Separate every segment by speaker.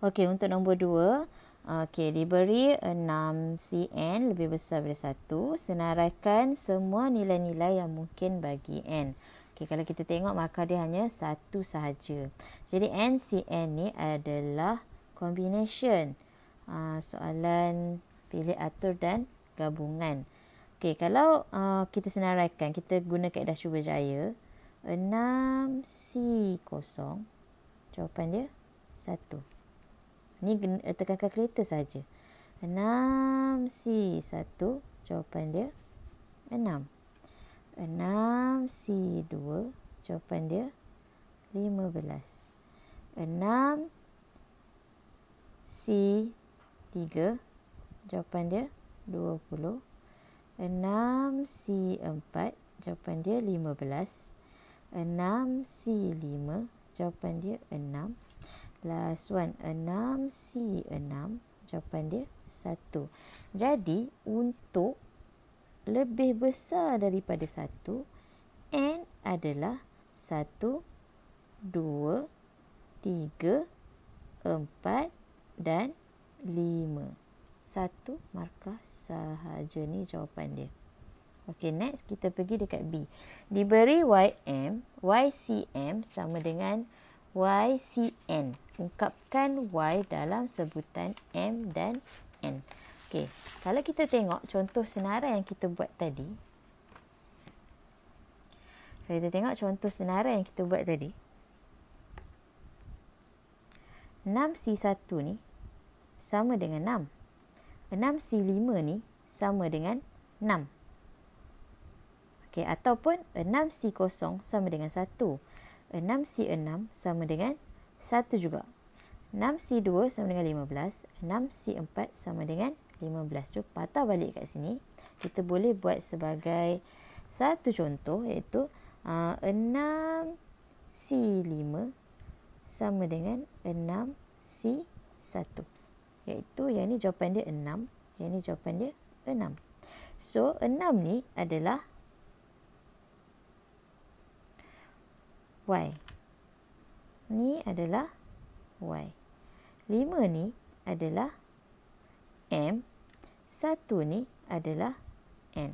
Speaker 1: Okey, untuk nombor 2, okey, diberi 6 CN lebih besar daripada 1, senaraikan semua nilai-nilai yang mungkin bagi N. Okey, kalau kita tengok markah dia hanya 1 sahaja. Jadi N CN ni adalah combination. Ah, soalan pilih atur dan gabungan. Okey, kalau ah, kita senaraikan, kita guna kaedah cuba jaya, 6 C kosong, jawapan dia 1. Ni eh, tekankan kereta saja. 6C1 jawapan dia 6. 6C2 jawapan dia 15. 6C3 jawapan dia 20. 6C4 jawapan dia 15. 6C5 jawapan dia 6. Last one, 6 C6. Jawapan dia 1. Jadi, untuk lebih besar daripada 1, N adalah 1, 2, 3, 4, 5. Dan lima. Satu markah sahaja ni jawapan dia. Okay, next kita pergi dekat B. Diberi YM, YCM sama dengan YCN. Ungkapkan Y dalam sebutan M dan N. Okey, kalau kita tengok contoh senarai yang kita buat tadi. Kalau kita tengok contoh senarai yang kita buat tadi. 6C1 ni sama dengan 6. 6C5 ni sama dengan 6. Okey, ataupun 6C0 sama dengan 1. 6C6 sama dengan 1 juga. 6C2 sama dengan 15. 6C4 sama dengan 15. Jadi patah balik kat sini. Kita boleh buat sebagai satu contoh iaitu uh, 6C5 sama dengan 6C1. Iaitu yang ni jawapan dia 6. Yang ni jawapan dia 6. So 6 ni adalah y. Ni adalah y. 5 ni adalah m. 1 ni adalah n.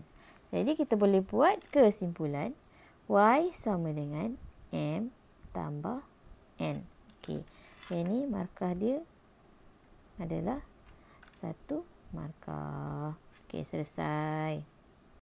Speaker 1: Jadi kita boleh buat kesimpulan y sama dengan m tambah n. Okey. Yang ni markah dia adalah satu markah. Okey, selesai.